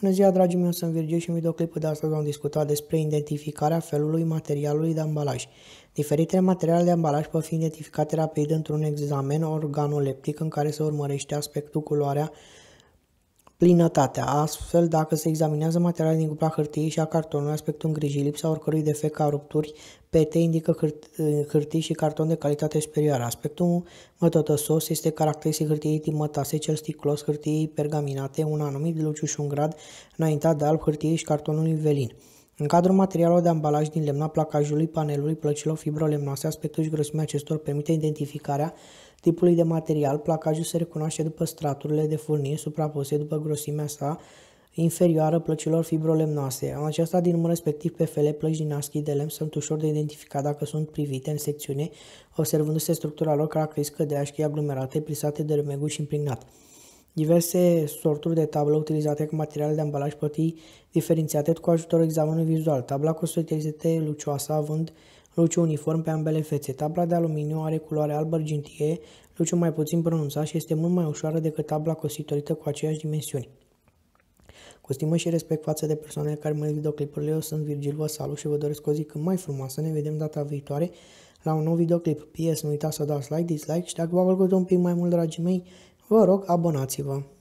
Bună ziua, dragii mei, sunt Virgil și în videoclipul de astăzi vom discuta despre identificarea felului materialului de ambalaj. Diferitele materiale de ambalaj pot fi identificate rapid într-un examen organoleptic în care se urmărește aspectul, culoarea, plinătatea. Astfel, dacă se examinează materialele din cupla hârtiei și a cartonului, aspectul îngrijit, lipsa oricărui defect ca rupturi, PT indică hârt- hârtii și carton de calitate superioară. Aspectul mătătăsos este caracteristic hârtiei mătase, cel sticlos, hârtiei pergaminate, un anumit luciu și un grad înaintat de alb, hârtiei și cartonului velin. În cadrul materialului de ambalaj din lemna placajului panelului plăcilor fibrolemnoase, aspectul și grosimea acestor permite identificarea tipului de material. Placajul se recunoaște după straturile de furnie suprapuse după grosimea sa inferioară plăcilor fibrolemnoase. Aceasta din număr respectiv PFL plăci din aschii de lemn sunt ușor de identificat dacă sunt privite în secțiune, observându-se structura lor caracteristică de așchii aglomerate, plisate de rămegul și impregnat. Diverse sorturi de tablă utilizate ca material de ambalaj pot fi diferențiate cu ajutorul examenului vizual. Tabla cu este lucioasă, având luciu uniform pe ambele fețe. Tabla de aluminiu are culoare alb-argintie, luciu mai puțin pronunțat și este mult mai ușoară decât tabla cositorită cu aceeași dimensiuni. Cu stimă și respect față de persoanele care mă videoclipurile, eu sunt Virgil Văsalu și vă doresc o zi cât mai frumoasă. Ne vedem data viitoare la un nou videoclip. PS, nu uitați să dați like, dislike și dacă v-a un pic mai mult, dragii mei, Vă rog, abonați-vă!